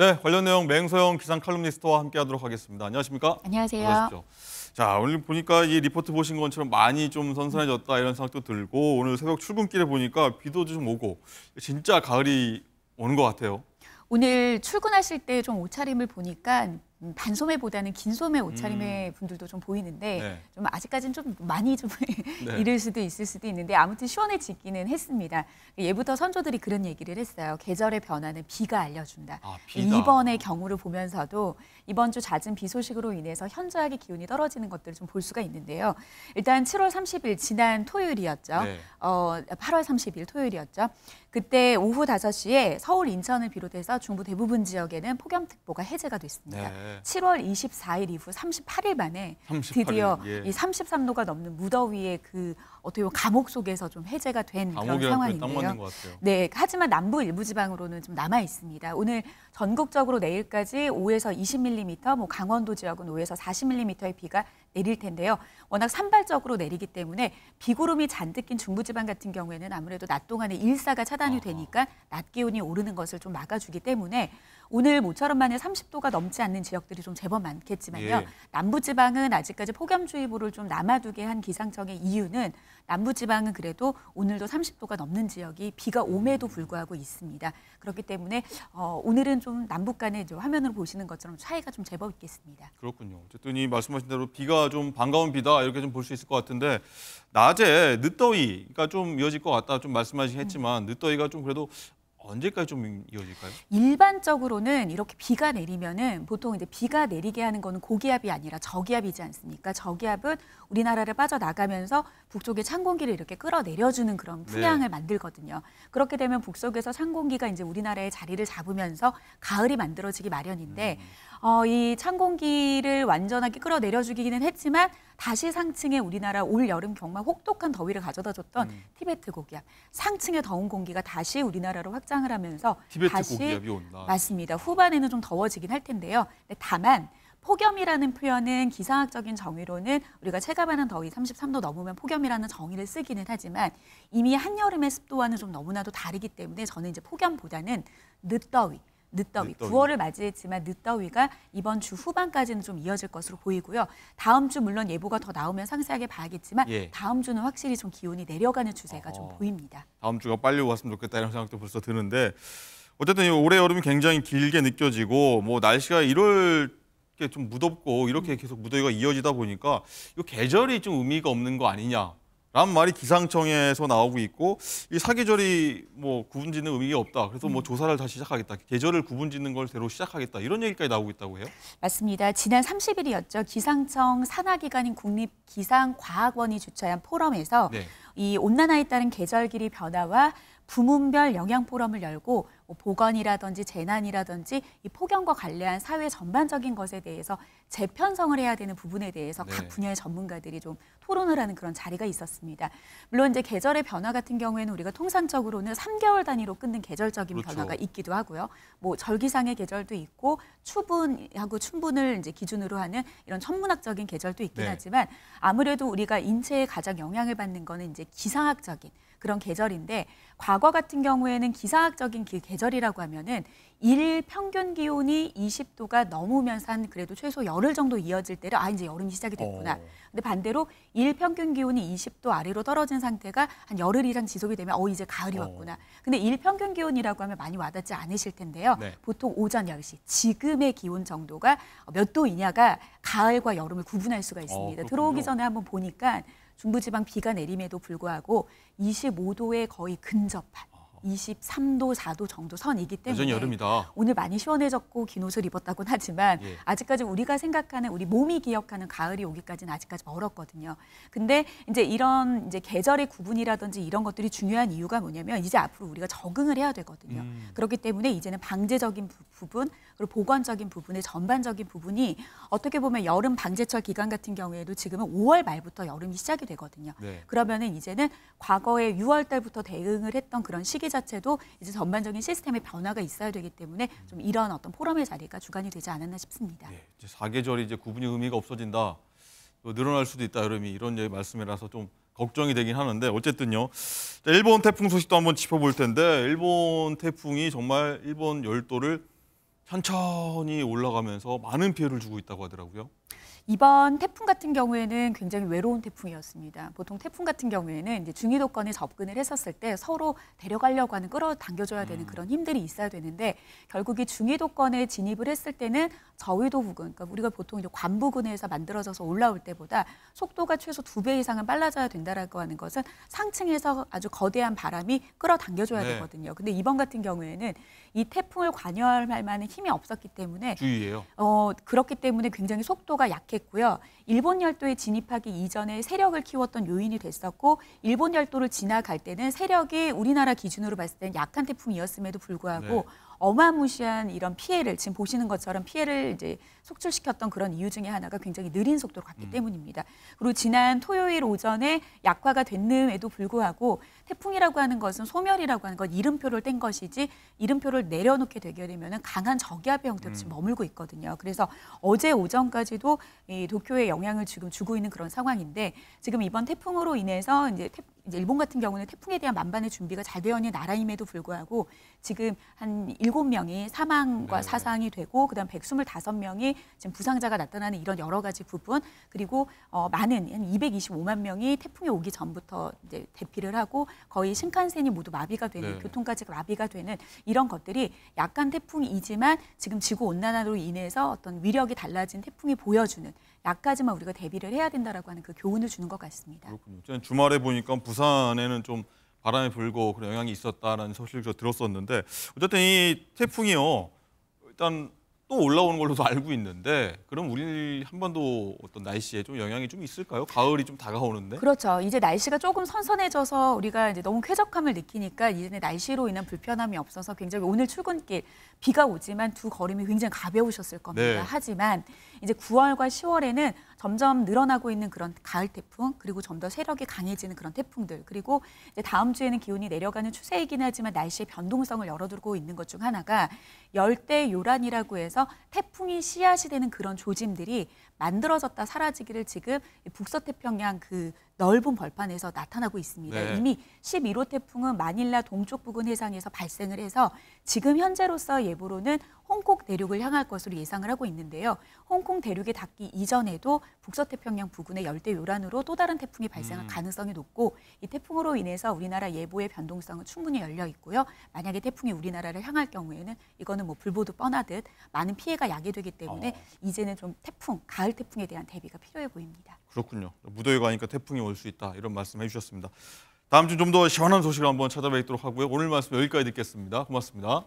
네, 관련 내용 맹서영 기상 칼럼니스트와 함께하도록 하겠습니다. 안녕하십니까? 안녕하세요. 안녕하십시오. 자, 오늘 보니까 이 리포트 보신 것처럼 많이 좀 선선해졌다 이런 생각도 들고 오늘 새벽 출근길에 보니까 비도 좀 오고 진짜 가을이 오는 것 같아요. 오늘 출근하실 때 좀 옷차림을 보니까 반소매보다는 긴소매 옷차림의 음. 분들도 좀 보이는데 네. 좀 아직까지는 좀 많이 좀 네. 이를 수도 있을 수도 있는데 아무튼 시원해지기는 했습니다. 예부터 선조들이 그런 얘기를 했어요. 계절의 변화는 비가 알려준다. 아, 이번의 경우를 보면서도 이번 주 잦은 비 소식으로 인해서 현저하게 기온이 떨어지는 것들을 좀 볼 수가 있는데요. 일단 7월 30일 지난 토요일이었죠. 네. 어, 8월 30일 토요일이었죠. 그때 오후 5시에 서울, 인천을 비롯해서 중부 대부분 지역에는 폭염특보가 해제가 됐습니다. 네. 네. 7월 24일 이후 38일 만에 38일, 드디어 예. 이 33도가 넘는 무더위의 그 어떻게 보면 감옥 속에서 좀 해제가 된 그런 상황인데요. 네, 하지만 남부 일부 지방으로는 좀 남아 있습니다. 오늘 전국적으로 내일까지 5에서 20mm, 뭐 강원도 지역은 5에서 40mm의 비가 내릴 텐데요. 워낙 산발적으로 내리기 때문에 비구름이 잔뜩 낀 중부지방 같은 경우에는 아무래도 낮 동안에 일사가 차단이 되니까 낮 기온이 오르는 것을 좀 막아주기 때문에 오늘 모처럼 만에 30도가 넘지 않는 지역들이 좀 제법 많겠지만요. 예. 남부지방은 아직까지 폭염주의보를 좀 남아두게 한 기상청의 이유는 남부지방은 그래도 오늘도 30도가 넘는 지역이 비가 오매도 불구하고 있습니다. 그렇기 때문에 어, 오늘은 그거는 좀 남북 간의 화면을 보시는 것처럼 차이가 좀 제법 있겠습니다. 그렇군요. 어쨌든 이 말씀하신 대로 비가 좀 반가운 비다 이렇게 좀 볼 수 있을 것 같은데 낮에 늦더위가 좀 이어질 것 같다 좀 말씀하시긴 했지만 음. 늦더위가 좀 그래도 언제까지 좀 이어질까요? 일반적으로는 이렇게 비가 내리면은 보통 이제 비가 내리게 하는 거는 고기압이 아니라 저기압이지 않습니까? 저기압은 우리나라를 빠져나가면서 북쪽의 찬 공기를 이렇게 끌어내려주는 그런 네. 풍향을 네. 만들거든요. 그렇게 되면 북쪽에서 찬 공기가 이제 우리나라의 자리를 잡으면서 가을이 만들어지기 마련인데 음. 어, 이 찬 공기를 완전하게 끌어내려주기는 했지만 다시 상층에 우리나라 올 여름 경마 혹독한 더위를 가져다 줬던 음. 티베트 고기압 상층의 더운 공기가 다시 우리나라로 확장을 하면서 티베트 다시 고기압이 온다. 맞습니다. 후반에는 좀 더워지긴 할 텐데요. 다만 폭염이라는 표현은 기상학적인 정의로는 우리가 체감하는 더위 33도 넘으면 폭염이라는 정의를 쓰기는 하지만 이미 한여름의 습도와는 좀 너무나도 다르기 때문에 저는 이제 폭염보다는 늦더위, 늦더위, 늦더위. 9월을 맞이했지만 늦더위가 이번 주 후반까지는 좀 이어질 것으로 보이고요. 다음 주 물론 예보가 더 나오면 상세하게 봐야겠지만 예. 다음 주는 확실히 좀 기온이 내려가는 추세가 어, 좀 보입니다. 다음 주가 빨리 왔으면 좋겠다 이런 생각도 벌써 드는데 어쨌든 올해 여름이 굉장히 길게 느껴지고 뭐 날씨가 이럴 좀 무덥고 이렇게 음. 계속 무더위가 이어지다 보니까 이 계절이 좀 의미가 없는 거 아니냐 라는 말이 기상청에서 나오고 있고 이 사계절이 뭐 구분짓는 의미가 없다. 그래서 뭐 음. 조사를 다시 시작하겠다. 계절을 구분짓는 걸 대로 시작하겠다. 이런 얘기까지 나오고 있다고 해요. 맞습니다. 지난 30일이었죠. 기상청 산하기관인 국립기상과학원이 주최한 포럼에서 네. 이 온난화에 따른 계절길이 변화와 부문별 영향 포럼을 열고 뭐 보건이라든지 재난이라든지 이 폭염과 관련한 사회 전반적인 것에 대해서 재편성을 해야 되는 부분에 대해서 네. 각 분야의 전문가들이 좀 토론을 하는 그런 자리가 있었습니다. 물론 이제 계절의 변화 같은 경우에는 우리가 통상적으로는 3개월 단위로 끊는 계절적인 그렇죠. 변화가 있기도 하고요. 뭐 절기상의 계절도 있고 추분하고 춘분을 이제 기준으로 하는 이런 천문학적인 계절도 있긴 네. 하지만 아무래도 우리가 인체에 가장 영향을 받는 거는 이제 기상학적인 그런 계절인데 과거 과거 같은 경우에는 기상학적인 그 계절이라고 하면은 일 평균 기온이 20도가 넘으면서 한 그래도 최소 열흘 정도 이어질 때를 아 이제 여름이 시작이 됐구나. 어. 근데 반대로 일 평균 기온이 20도 아래로 떨어진 상태가 한 열흘 이상 지속이 되면 어 이제 가을이 어. 왔구나. 근데 일 평균 기온이라고 하면 많이 와닿지 않으실 텐데요. 네. 보통 오전 10시 지금의 기온 정도가 몇도 이냐가 가을과 여름을 구분할 수가 있습니다. 어, 들어오기 전에 한번 보니까 중부지방 비가 내림에도 불구하고 25도에 거의 근접한 23도, 4도 정도 선이기 때문에 여전히 여름이다. 오늘 많이 시원해졌고 긴 옷을 입었다곤 하지만 예. 아직까지 우리가 생각하는 우리 몸이 기억하는 가을이 오기까지는 아직까지 멀었거든요. 근데 이제 이런 이제 계절의 구분이라든지 이런 것들이 중요한 이유가 뭐냐면 이제 앞으로 우리가 적응을 해야 되거든요. 음. 그렇기 때문에 이제는 방제적인 부분 그리고 보건적인 부분의 전반적인 부분이 어떻게 보면 여름 방제철 기간 같은 경우에도 지금은 5월 말부터 여름이 시작이 되거든요. 네. 그러면은 이제는 과거에 6월 달부터 대응을 했던 그런 시기 자체도 이제 전반적인 시스템의 변화가 있어야 되기 때문에 좀 이런 어떤 포럼의 자리가 주관이 되지 않았나 싶습니다. 네, 이제 사계절이 이제 구분이 의미가 없어진다. 늘어날 수도 있다. 여름이 이런 말씀이라서 좀 걱정이 되긴 하는데 어쨌든요. 일본 태풍 소식도 한번 짚어볼 텐데 일본 태풍이 정말 일본 열도를 천천히 올라가면서 많은 피해를 주고 있다고 하더라고요. 이번 태풍 같은 경우에는 굉장히 외로운 태풍이었습니다. 보통 태풍 같은 경우에는 이제 중위도권에 접근을 했었을 때 서로 데려가려고 하는 끌어당겨줘야 되는 음. 그런 힘들이 있어야 되는데 결국 이 중위도권에 진입을 했을 때는 저위도 부근, 그러니까 우리가 보통 이제 관부근에서 만들어져서 올라올 때보다 속도가 최소 두 배 이상은 빨라져야 된다라고 하는 것은 상층에서 아주 거대한 바람이 끌어당겨줘야 네. 되거든요. 근데 이번 같은 경우에는 이 태풍을 관여할 만한 힘이 없었기 때문에 주의예요. 어 그렇기 때문에 굉장히 속도가 약. 시작했고요. 일본 열도에 진입하기 이전에 세력을 키웠던 요인이 됐었고 일본 열도를 지나갈 때는 세력이 우리나라 기준으로 봤을 때는 약한 태풍이었음에도 불구하고 네. 어마무시한 이런 피해를 지금 보시는 것처럼 피해를 이제 속출시켰던 그런 이유 중에 하나가 굉장히 느린 속도로 갔기 음. 때문입니다. 그리고 지난 토요일 오전에 약화가 됐음에도 불구하고 태풍이라고 하는 것은 소멸이라고 하는 것 이름표를 뗀 것이지 이름표를 내려놓게 되게 되면 강한 저기압의 형태로 지금 음. 머물고 있거든요. 그래서 어제 오전까지도 이 도쿄에 영향을 지금 주고 있는 그런 상황인데 지금 이번 태풍으로 인해서 이제 태, 이제 일본 같은 경우는 태풍에 대한 만반의 준비가 잘 되어 있는 나라임에도 불구하고 지금 한 일곱 명이 사망과 네. 사상이 되고 그다음 125명이 지금 부상자가 나타나는 이런 여러 가지 부분 그리고 어 많은 한 225만 명이 태풍이 오기 전부터 이제 대피를 하고 거의 신칸센이 모두 마비가 되는 네. 교통까지 마비가 되는 이런 것들이 약간 태풍이지만 지금 지구 온난화로 인해서 어떤 위력이 달라진 태풍이 보여주는 낮까지만 우리가 대비를 해야 된다라고 하는 그 교훈을 주는 것 같습니다. 그렇군요. 주말에 보니까 부산에는 좀 바람이 불고 그런 영향이 있었다라는 소식을 들었었는데 어쨌든 이 태풍이요 일단 또 올라오는 걸로도 알고 있는데 그럼 우리 한번도 어떤 날씨에 좀 영향이 좀 있을까요? 가을이 좀 다가오는데. 그렇죠. 이제 날씨가 조금 선선해져서 우리가 이제 너무 쾌적함을 느끼니까 이제 날씨로 인한 불편함이 없어서 굉장히 오늘 출근길 비가 오지만 두 걸음이 굉장히 가벼우셨을 겁니다. 네. 하지만 이제 9월과 10월에는 점점 늘어나고 있는 그런 가을 태풍 그리고 좀 더 세력이 강해지는 그런 태풍들 그리고 이제 다음 주에는 기온이 내려가는 추세이긴 하지만 날씨의 변동성을 열어두고 있는 것 중 하나가 열대 요란이라고 해서 그래서 태풍이 씨앗이 되는 그런 조짐들이 만들어졌다 사라지기를 지금 북서태평양 그 넓은 벌판에서 나타나고 있습니다. 네. 이미 11호 태풍은 마닐라 동쪽 부근 해상에서 발생을 해서 지금 현재로서 예보로는 홍콩 대륙을 향할 것으로 예상을 하고 있는데요. 홍콩 대륙에 닿기 이전에도 북서태평양 부근의 열대 요란으로 또 다른 태풍이 발생할 음. 가능성이 높고 이 태풍으로 인해서 우리나라 예보의 변동성은 충분히 열려 있고요. 만약에 태풍이 우리나라를 향할 경우에는 이거는 뭐불보듯 뻔하듯 많은 피해가 야기되기 때문에 어. 이제는 좀 태풍, 가을 태풍에 대한 대비가 필요해 보입니다. 그렇군요. 무더위 가니까 태풍이 올 수 있다 이런 말씀해 주셨습니다. 다음 주 좀 더 시원한 소식을 한번 찾아뵙도록 하고요. 오늘 말씀 여기까지 듣겠습니다. 고맙습니다.